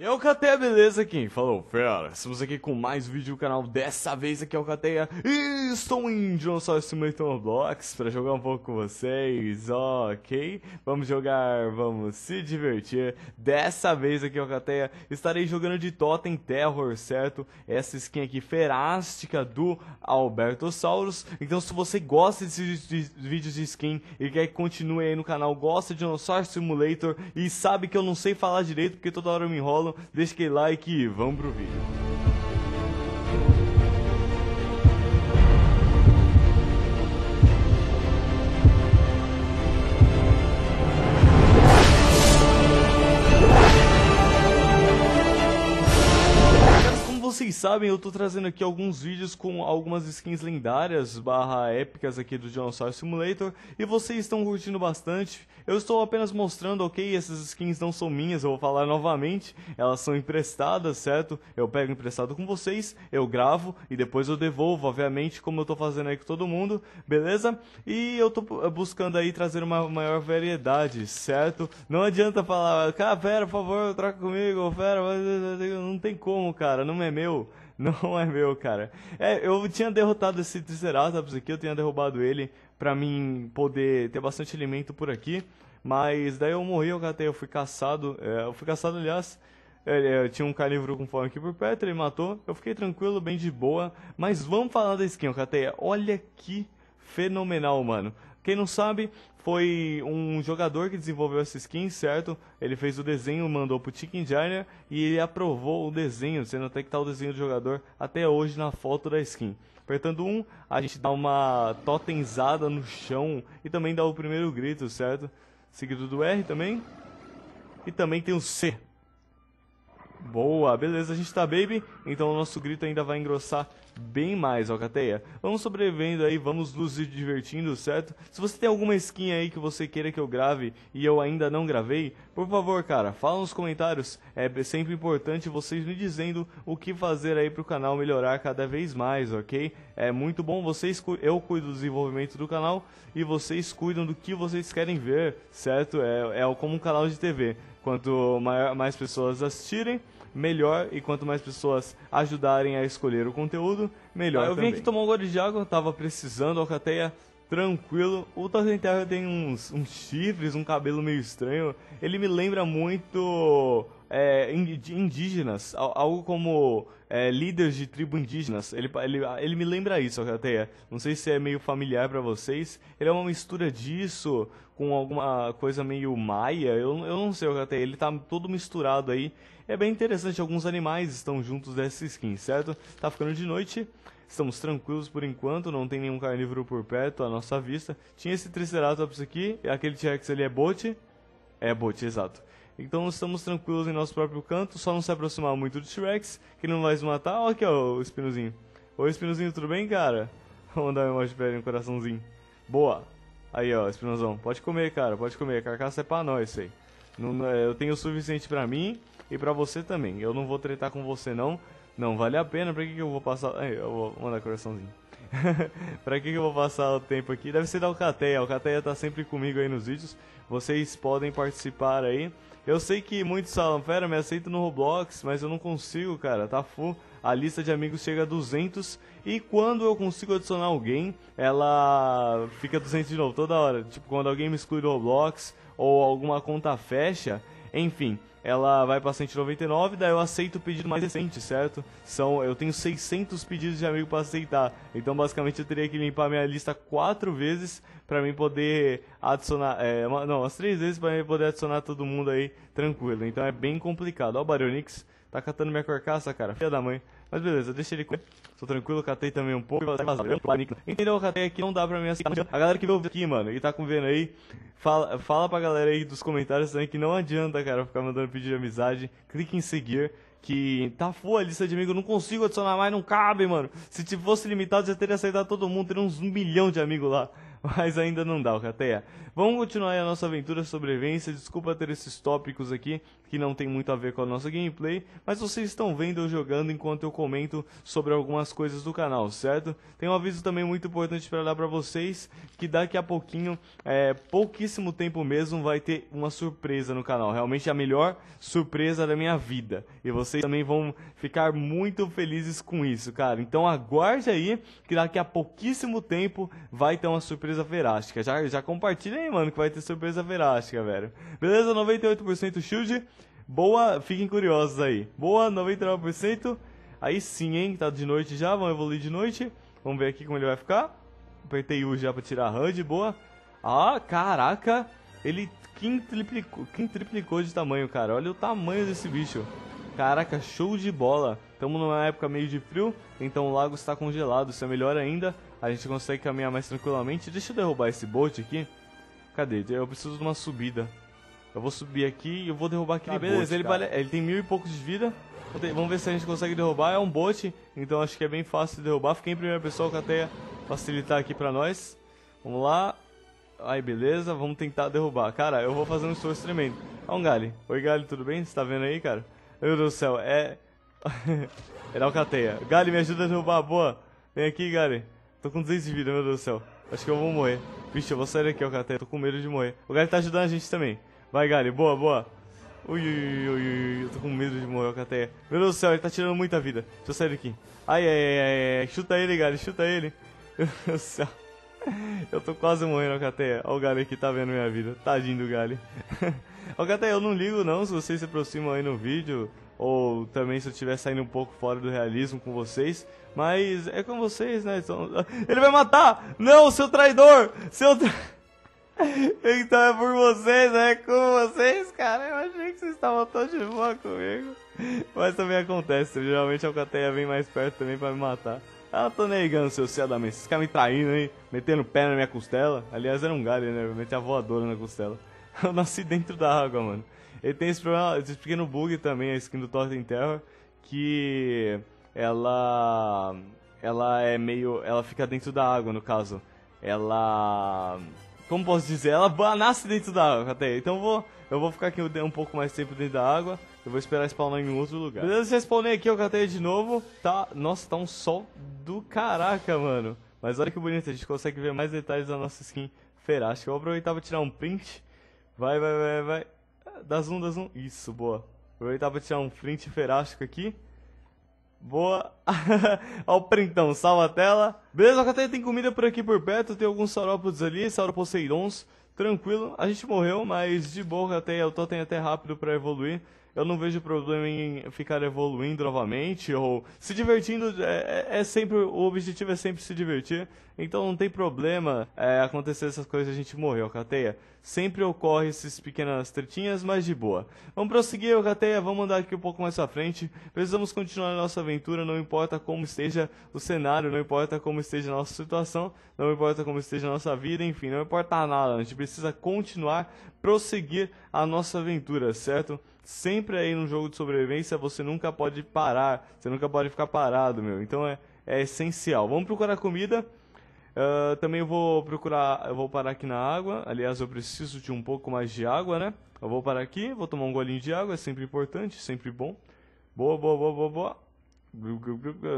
E é o Cateia, beleza? Quem falou, fera? Estamos aqui com mais vídeo do canal, dessa vez aqui é o Cateia E estou em Dinossauro Simulator Blocks para jogar um pouco com vocês, ok? Vamos jogar, vamos se divertir Dessa vez aqui é o Cateia, estarei jogando de Totem Terror, certo? Essa skin aqui ferástica do Alberto Sauros Então se você gosta desses vídeos de skin e quer que continue aí no canal Gosta de Dinossauro Simulator e sabe que eu não sei falar direito porque toda hora eu me enrolo falam, deixa aquele like e vamos pro vídeo. vocês sabem, eu tô trazendo aqui alguns vídeos com algumas skins lendárias barra épicas aqui do Dinossauro Simulator e vocês estão curtindo bastante. Eu estou apenas mostrando, ok, essas skins não são minhas, eu vou falar novamente, elas são emprestadas, certo? Eu pego emprestado com vocês, eu gravo e depois eu devolvo, obviamente, como eu tô fazendo aí com todo mundo, beleza? E eu tô buscando aí trazer uma maior variedade, certo? Não adianta falar, cara, ah, pera, por favor, troca comigo, pera, não tem como, cara, não é meu. Não é meu, cara. É, eu tinha derrotado esse Triceratops aqui, eu tinha derrubado ele pra mim poder ter bastante alimento por aqui. Mas daí eu morri, eu catei, eu fui caçado. É, eu fui caçado, aliás, é, é, ele, tinha um calivro com fome aqui por perto, ele matou. Eu fiquei tranquilo, bem de boa. Mas vamos falar da skin, Cateia. Olha que fenomenal, mano. Quem não sabe, foi um jogador que desenvolveu essa skin, certo? Ele fez o desenho, mandou pro Chicken Designer e ele aprovou o desenho, sendo até que tá o desenho do jogador até hoje na foto da skin. Apertando 1, um, a gente dá uma totenzada no chão e também dá o primeiro grito, certo? Seguido do R também. E também tem o C. Boa, beleza, a gente tá baby, então o nosso grito ainda vai engrossar bem mais, Alcateia. Vamos sobrevivendo aí, vamos nos divertindo, certo? Se você tem alguma skin aí que você queira que eu grave e eu ainda não gravei, por favor, cara, fala nos comentários. É sempre importante vocês me dizendo o que fazer aí pro canal melhorar cada vez mais, ok? É muito bom, vocês eu cuido do desenvolvimento do canal e vocês cuidam do que vocês querem ver, certo? É, é como um canal de TV. Quanto maior, mais pessoas assistirem, melhor. E quanto mais pessoas ajudarem a escolher o conteúdo, melhor. Ah, eu também. vim aqui tomar um gole de água, tava precisando, alcateia tranquilo. O Tazen Terra tem uns, uns chifres, um cabelo meio estranho. Ele me lembra muito é, indígenas, algo como é, líderes de tribo indígenas. Ele, ele, ele me lembra isso, até. Não sei se é meio familiar para vocês. Ele é uma mistura disso com alguma coisa meio maia. Eu, eu não sei, até. Ele tá todo misturado aí. É bem interessante. Alguns animais estão juntos dessa skin, certo? Tá ficando de noite. Estamos tranquilos por enquanto, não tem nenhum carnívoro por perto à nossa vista. Tinha esse Triceratops aqui, aquele T-Rex ali é bote. É bote, exato. Então estamos tranquilos em nosso próprio canto, só não se aproximar muito do T-Rex, que ele não vai se matar. Olha aqui, ó, o Espinozinho. Oi, Espinozinho, tudo bem, cara? Vou mandar uma emoji pra ele, um coraçãozinho. Boa! Aí, ó, Espinozão, pode comer, cara, pode comer. Carcaça é pra nós, sei. Não, eu tenho o suficiente pra mim e pra você também. Eu não vou tretar com você, não. Não, vale a pena, pra que, que eu vou passar... Aí, eu vou mandar coraçãozinho. pra que, que eu vou passar o tempo aqui? Deve ser da Alcateia. A Alcateia tá sempre comigo aí nos vídeos. Vocês podem participar aí. Eu sei que muitos falam, fera, me aceito no Roblox, mas eu não consigo, cara, tá full. A lista de amigos chega a 200 e quando eu consigo adicionar alguém, ela fica 200 de novo toda hora. Tipo, quando alguém me exclui do Roblox ou alguma conta fecha, enfim, ela vai para 199, daí eu aceito o pedido mais recente, certo? São, eu tenho 600 pedidos de amigo para aceitar. Então, basicamente, eu teria que limpar minha lista quatro vezes para mim poder adicionar, é, uma, não, as três vezes para mim poder adicionar todo mundo aí tranquilo. Então é bem complicado. Ó, o Baronix tá catando minha carcaça, cara. Filha da mãe. Mas beleza, deixa ele comer. Tô tranquilo, catei também um pouco. Entendeu? Eu catei aqui, não dá pra mim assim A galera que me ouviu aqui, mano, e tá com vendo aí, fala, fala pra galera aí dos comentários também que não adianta, cara, ficar mandando pedir amizade. Clique em seguir que tá full a lista de amigos, não consigo adicionar mais, não cabe, mano. Se fosse limitado, já teria aceitado todo mundo, teria uns um milhão de amigos lá. Mas ainda não dá, Alcateia. Vamos continuar a nossa aventura de sobrevivência. Desculpa ter esses tópicos aqui que não tem muito a ver com a nossa gameplay, mas vocês estão vendo eu jogando enquanto eu comento sobre algumas coisas do canal, certo? Tem um aviso também muito importante para dar para vocês, que daqui a pouquinho, é, pouquíssimo tempo mesmo, vai ter uma surpresa no canal. Realmente a melhor surpresa da minha vida. E vocês também vão ficar muito felizes com isso, cara. Então aguarde aí, que daqui a pouquíssimo tempo vai ter uma surpresa verástica. Já, já compartilha aí, mano, que vai ter surpresa verástica, velho. Beleza? 98% shield. Boa, fiquem curiosos aí. Boa, 99%. Aí sim, hein? Tá de noite já, vão evoluir de noite. Vamos ver aqui como ele vai ficar. Apertei U já pra tirar a HUD, boa. Ah, caraca. Ele quintriplicou, triplicou de tamanho, cara. Olha o tamanho desse bicho. Caraca, show de bola. Estamos numa época meio de frio, então o lago está congelado. Isso é melhor ainda. A gente consegue caminhar mais tranquilamente. Deixa eu derrubar esse bote aqui. Cadê? Eu preciso de uma subida. Eu vou subir aqui e eu vou derrubar aquele. Tá Beleza, ele, vale... ele, tem mil e poucos de vida. Vamos ver se a gente consegue derrubar. É um bot, então acho que é bem fácil de derrubar. Fiquei em primeira pessoa, o Cateia facilitar aqui pra nós. Vamos lá. Aí, beleza. Vamos tentar derrubar. Cara, eu vou fazer um esforço tremendo. Olha um Gali. Oi, Gali, tudo bem? Você tá vendo aí, cara? Meu Deus do céu, é... Era o Cateia. Gali, me ajuda a derrubar. Boa. Vem aqui, Gali. Tô com 200 de vida, meu Deus do céu. Acho que eu vou morrer. Vixe, eu vou sair daqui, Alcateia. Tô com medo de morrer. O Gali tá ajudando a gente também. Vai, Gali, boa, boa. Ui, ui, ui, ui, eu tô com medo de morrer até. Meu Deus do céu, ele tá tirando muita vida. Deixa eu sair daqui. Ai, ai, ai, ai. chuta ele, Gali, chuta ele. Meu Deus do céu. Eu tô quase morrendo, Alcateia. Olha o Gali aqui, tá vendo minha vida. Tadinho do Gali. Alcateia, eu não ligo não se vocês se aproximam aí no vídeo. Ou também se eu estiver saindo um pouco fora do realismo com vocês. Mas é com vocês, né? Então... Ele vai matar! Não, seu traidor! Seu traidor! Então é por vocês, é com vocês, cara. Eu achei que vocês estavam todos de boa comigo. Mas também acontece, geralmente a Alcateia vem mais perto também pra me matar. Ah, tô negando, seu céu da mãe. Vocês ficam me traindo aí, metendo pé na minha costela. Aliás, era um galho, né? Meti a voadora na costela. Eu nasci dentro da água, mano. Ele tem esse problema, esse pequeno bug também, a skin do Thor em Terra, que ela. Ela é meio. Ela fica dentro da água, no caso. Ela como posso dizer, ela nasce dentro da água até. Então eu vou, eu vou ficar aqui um pouco mais tempo dentro da água. Eu vou esperar spawnar em outro lugar. Beleza, já spawnei aqui, eu catei de novo. Tá, nossa, tá um sol do caraca, mano. Mas olha que bonito, a gente consegue ver mais detalhes da nossa skin ferástica. Eu vou aproveitar pra tirar um print. Vai, vai, vai, vai. Dá zoom, dá zoom. Isso, boa. Aproveitar pra tirar um print ferástico aqui. Boa. Olha o printão, salva a tela. Beleza, Alcateia tem comida por aqui por perto, tem alguns saurópodes ali, sauroposeidons. Tranquilo, a gente morreu, mas de boa, até eu tô até rápido pra evoluir eu não vejo problema em ficar evoluindo novamente ou se divertindo. É, é, é, sempre o objetivo é sempre se divertir. Então não tem problema é, acontecer essas coisas a gente morrer, Cateia Sempre ocorre essas pequenas tretinhas, mas de boa. Vamos prosseguir, Cateia Vamos andar aqui um pouco mais pra frente. Precisamos continuar nossa aventura. Não importa como esteja o cenário, não importa como esteja a nossa situação, não importa como esteja a nossa vida, enfim, não importa nada. A gente precisa continuar, prosseguir a nossa aventura, certo? sempre aí num jogo de sobrevivência você nunca pode parar, você nunca pode ficar parado, meu. Então é, é essencial. Vamos procurar comida. Uh, também vou procurar, eu vou parar aqui na água. Aliás, eu preciso de um pouco mais de água, né? Eu vou parar aqui, vou tomar um golinho de água, é sempre importante, sempre bom. Boa, boa, boa, boa, boa. Meu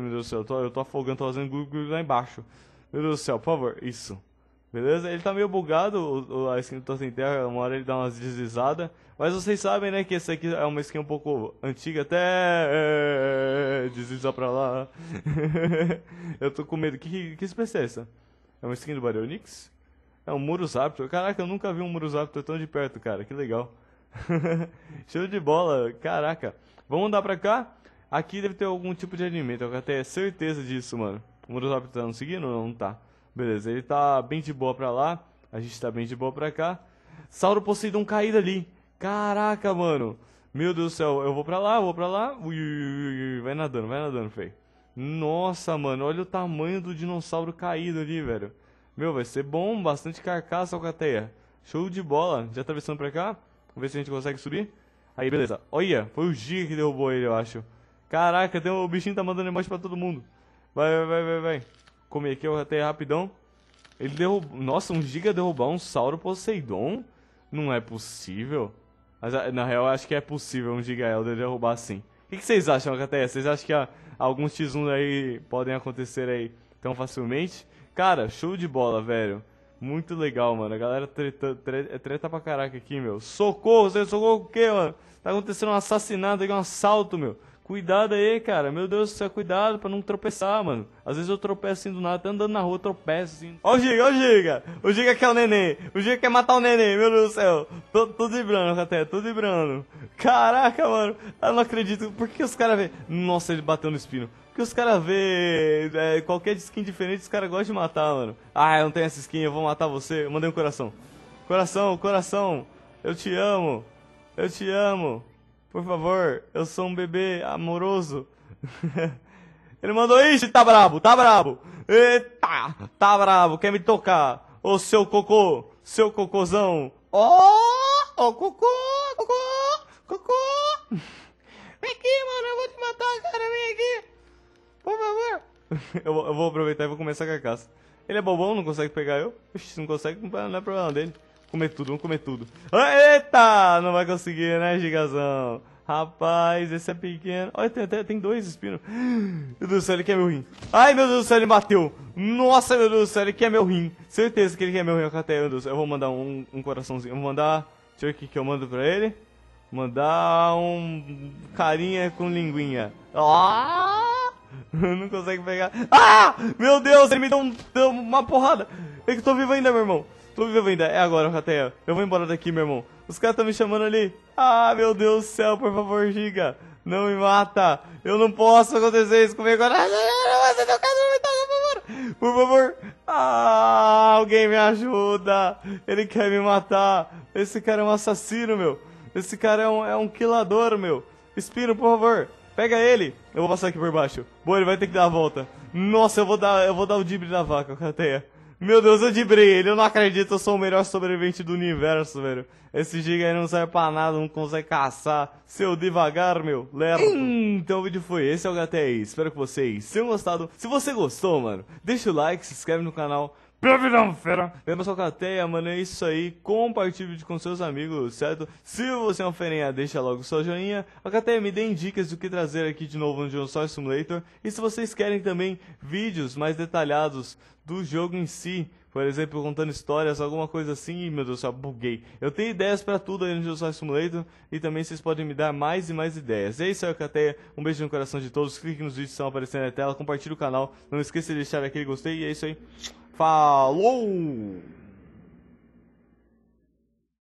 Deus do céu, eu tô, eu tô afogando, tô fazendo glu, glu lá embaixo. Meu Deus do céu, por favor, isso. Beleza? Ele tá meio bugado, o, o, a skin do Thor Terra, uma hora ele dá umas deslizadas. Mas vocês sabem, né, que esse aqui é uma skin um pouco antiga, até... É, é, é desliza pra lá. eu tô com medo. Que, que, que espécie é essa? É uma skin do Baryonyx? É um Murus Raptor. Caraca, eu nunca vi um Murus Raptor tão de perto, cara. Que legal. Show de bola. Caraca. Vamos andar pra cá? Aqui deve ter algum tipo de alimento. Eu até tenho certeza disso, mano. O Murus Raptor tá nos seguindo ou não? Não tá. Beleza, ele tá bem de boa pra lá. A gente tá bem de boa pra cá. Sauro Poseidon caído ali. Caraca, mano. Meu Deus do céu, eu vou pra lá, eu vou pra lá. Ui, ui, ui, vai nadando, vai nadando, feio. Nossa, mano, olha o tamanho do dinossauro caído ali, velho. Meu, vai ser bom, bastante carcaça, alcateia. Show de bola. Já atravessando tá pra cá. Vamos ver se a gente consegue subir. Aí, beleza. Olha, foi o Giga que derrubou ele, eu acho. Caraca, tem, o bichinho tá mandando embaixo pra todo mundo. Vai, vai, vai, vai, vai comer aqui até rapidão. Ele derrubou... Nossa, um giga derrubar um Sauro Poseidon? Não é possível. Mas, ah, na real, eu acho que é possível um Giga Elder derrubar sim. O que, vocês acham, KTS? Vocês acham que ah, alguns X1 aí podem acontecer aí tão facilmente? Cara, show de bola, velho. Muito legal, mano. A galera treta, treta, é treta pra caraca aqui, meu. Socorro, socorro o quê, mano? Tá acontecendo um assassinato aqui, um assalto, meu. Cuidado aí, cara. Meu Deus do céu, cuidado pra não tropeçar, mano. Às vezes eu tropeço assim do nada, até andando na rua, tropeço assim. Ó o Giga, ó o Giga. O Giga quer o neném. O Giga quer matar o neném, meu Deus do céu. Tô, tô vibrando até, tô vibrando. Caraca, mano. Eu não acredito. Por que os caras vê... Nossa, ele bateu no espino. que os caras vê é, qualquer skin diferente, os caras gostam de matar, mano. Ah, eu não tenho essa skin, eu vou matar você. Eu mandei um coração. Coração, coração. Eu te amo. Eu te amo. Por favor, eu sou um bebê amoroso. Ele mandou isso, tá brabo, tá brabo. Eita, tá brabo, quer me tocar? Ô seu cocô, seu cocôzão. Ó, oh, ô oh, cocô, cocô, cocô. Vem aqui, mano, eu vou te matar, cara, vem aqui. Por favor. eu, eu, vou aproveitar e vou começar com a caça. Ele é bobão, não consegue pegar eu? Ixi, não consegue, não é problema dele. Comer tudo, vamos comer tudo. Eita! Não vai conseguir, né, Gigazão? Rapaz, esse é pequeno. Olha, tem, tem, tem dois espinhos. Meu Deus do céu, ele quer meu rim. Ai, meu Deus do céu, ele bateu. Nossa, meu Deus do céu, ele quer meu rim. Certeza que ele quer meu rim. Até, meu Deus, eu vou mandar um, um coraçãozinho. Eu vou mandar... Deixa eu ver o que, que eu mando pra ele. Mandar um carinha com linguinha. Ah! Não consegue pegar. Ah! Meu Deus, ele me deu, um, deu uma porrada. É eu que tô vivo ainda, meu irmão. Clube da Venda, é agora, Rateia. Eu vou embora daqui, meu irmão. Os caras estão me chamando ali. Ah, meu Deus do céu, por favor, Giga. Não me mata. Eu não posso acontecer isso comigo agora. Por favor. Ah, alguém me ajuda. Ele quer me matar. Esse cara é um assassino, meu. Esse cara é um, é um quilador, meu. Espino, por favor. Pega ele. Eu vou passar aqui por baixo. Boa, ele vai ter que dar a volta. Nossa, eu vou dar, eu vou dar o dibre na vaca, Cateia. Meu Deus, eu debrei. ele, eu não acredito, eu sou o melhor sobrevivente do universo, velho. Esse giga aí não serve pra nada, não consegue caçar. Seu devagar, meu, leva. Então o vídeo foi esse, é o HTI. Espero que vocês tenham gostado. Se você gostou, mano, deixa o like, se inscreve no canal. Providão, fera! Lembra sua cateia, mano? É isso aí. Compartilhe vídeo com seus amigos, certo? Se você é um ferenha, deixa logo seu joinha. A cateia me dê dicas do que trazer aqui de novo no Dinossauro Simulator. E se vocês querem também vídeos mais detalhados do jogo em si, por exemplo, contando histórias, alguma coisa assim. Ih, meu Deus do céu, buguei. Eu tenho ideias para tudo aí no Dinossauro Simulator. E também vocês podem me dar mais e mais ideias. E é isso aí, Cateia. Um beijo no coração de todos. Clique nos vídeos que estão aparecendo na tela. Compartilhe o canal. Não esqueça de deixar aquele gostei. E é isso aí. 发喽！